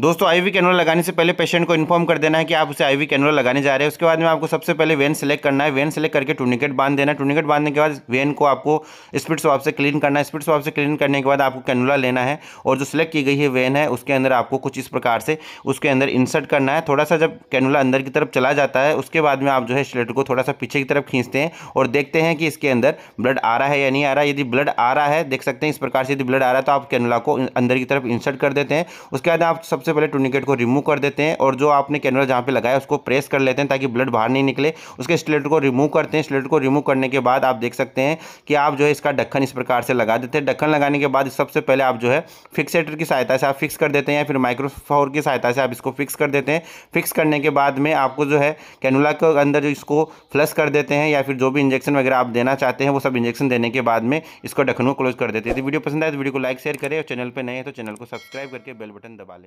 दोस्तों ivy canola लगाने से पहले पेशेंट को इन्फॉर्म कर देना है कि आप उसे आईवी कैनोला लगाने जा रहे हैं उसके बाद में आपको सबसे पहले वेन सेलेक्ट करना है वेन सेलेक्ट करके टूनिकेट बांध देना है टूनिकेट बांधने के बाद वेन को आपको स्पीड स्वाप से क्लीन करना है स्पीड स्वाप से क्लीन करने के बाद आपको कैनोला लेना है और जो सिलेक्ट की गई है वेन है उसके अंदर आपको कुछ इस प्रकार से उसके अंदर इंसर्ट करना है थोड़ा सा जब कैनोला अंदर की तरफ चला जाता है उसके बाद में आप जो है स्लेटर को थोड़ा सा पीछे की तरफ खींचते हैं और देखते हैं कि इसके अंदर ब्लड आ रहा है या नहीं आ रहा है यदि ब्लड आ रहा है देख सकते हैं इस प्रकार से यदि ब्लड आ रहा है तो आप कैनोला को अंदर की तरफ इंसर्ट कर देते हैं उसके बाद आप सब सबसे पहले टूनिकेट को रिमूव कर देते हैं और जो आपने कैनवल जहाँ पे लगाया उसको प्रेस कर लेते हैं ताकि ब्लड बाहर नहीं निकले उसके स्लेट को रिमूव करते हैं स्लेट को रिमूव करने के बाद आप देख सकते हैं कि आप जो है इसका ढक्कन इस प्रकार से लगा देते हैं ढक्कन लगाने के बाद सबसे पहले आप जो है फिक्सेटर की सहायता से आप फिक्स कर देते हैं या फिर माइक्रोफोर की सहायता से आप इसको फिक्स कर देते हैं फिक्स करने के बाद में आपको जो है कैनुला के अंदर जो इसको फ्लश कर देते हैं या फिर जो भी इंजेक्शन वगैरह आप देना चाहते हैं वो सब इंजेक्शन देने के बाद में इसको ढक्कन को क्लोज कर देते हैं वीडियो पसंद आए तो वीडियो को लाइक शेयर करें और चैनल पर नए हैं तो चैनल को सब्सक्राइब करके बेल बटन दबा लें